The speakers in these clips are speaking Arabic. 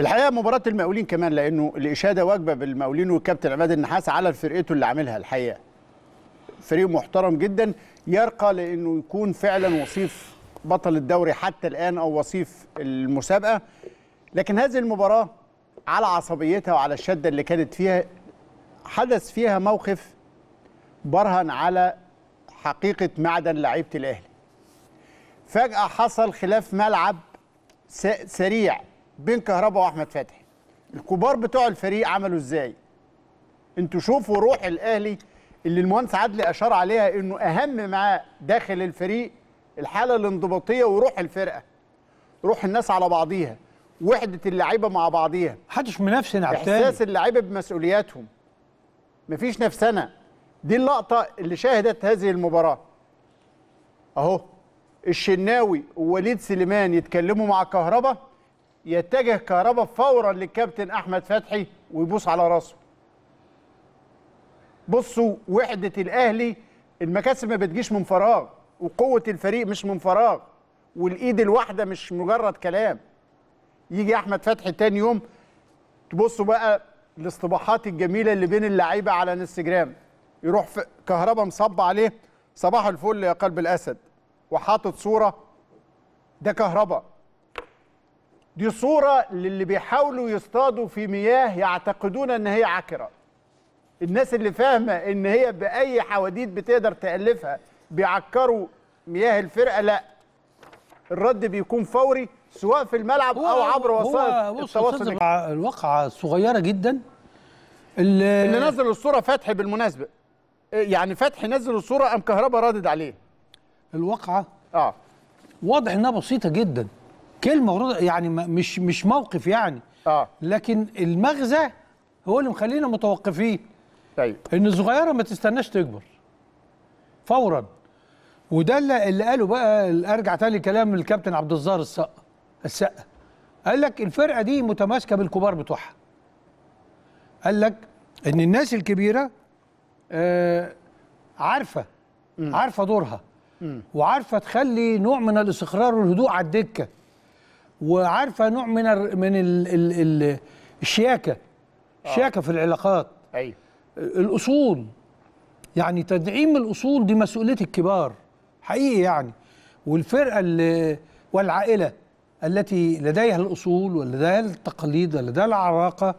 الحقيقه مباراه المقاولين كمان لانه الاشاده واجبه بالمقاولين والكابتن عماد النحاس على فرقته اللي عاملها الحقيقه فريق محترم جدا يرقى لانه يكون فعلا وصيف بطل الدوري حتى الان او وصيف المسابقه لكن هذه المباراه على عصبيتها وعلى الشده اللي كانت فيها حدث فيها موقف برهن على حقيقه معدن لعيبه الاهلي فجاه حصل خلاف ملعب سريع بين كهربا واحمد فتحي الكبار بتوع الفريق عملوا ازاي انتوا شوفوا روح الاهلي اللي المهندس عدلي اشار عليها انه اهم معاه داخل الفريق الحاله الانضباطيه وروح الفرقه روح الناس على بعضيها وحده اللعيبه مع بعضيها محدش منافس على احساس اللعيبه بمسؤولياتهم مفيش نفسنا دي اللقطه اللي شاهدت هذه المباراه اهو الشناوي ووليد سليمان يتكلموا مع كهربا يتجه كهربا فورا للكابتن احمد فتحي ويبوس على راسه بصوا وحده الاهلي المكاسب ما بتجيش من فراغ وقوه الفريق مش من فراغ والايد الواحده مش مجرد كلام يجي احمد فتحي تاني يوم تبصوا بقى الاصطباحات الجميله اللي بين اللعيبه على انستجرام يروح كهربا مصب عليه صباح الفل يا قلب الاسد وحاطط صوره ده كهربا دي صورة للي بيحاولوا يصطادوا في مياه يعتقدون ان هي عكرة الناس اللي فاهمة ان هي بأي حواديت بتقدر تألفها بيعكروا مياه الفرقة لا الرد بيكون فوري سواء في الملعب او عبر وسائل التواصل مع الواقعة صغيرة جدا اللي, اللي نزل الصورة فتحي بالمناسبة إيه، يعني فتحي نزل الصورة قام كهربا رادد عليه الواقعة اه واضح انها بسيطة جدا كلمه ورد يعني مش مش موقف يعني اه لكن المغزى هو اللي مخلينا متوقفين طيب ان الصغيره ما تستناش تكبر فورا وده اللي قاله بقى اللي ارجع تاني لكلام الكابتن عبد الظاهر السقا السقا قال لك الفرقه دي متماسكه بالكبار بتوعها قال لك ان الناس الكبيره آه عارفه عارفه دورها وعارفه تخلي نوع من الاستقرار والهدوء على الدكه وعارفه نوع من الـ من الـ الـ ال الشياكه الشياكه آه. في العلاقات ايوه الاصول يعني تدعيم الاصول دي مسؤوليه الكبار حقيقي يعني والفرقه اللي والعائله التي لديها الاصول ولديها التقاليد ولديها العراقه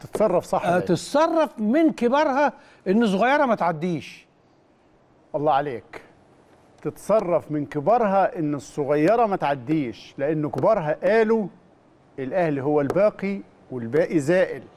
تتصرف صح آه، تتصرف من كبارها ان صغيره ما تعديش الله عليك تتصرف من كبارها ان الصغيره ما تعديش لان كبارها قالوا الاهلي هو الباقي والباقي زائل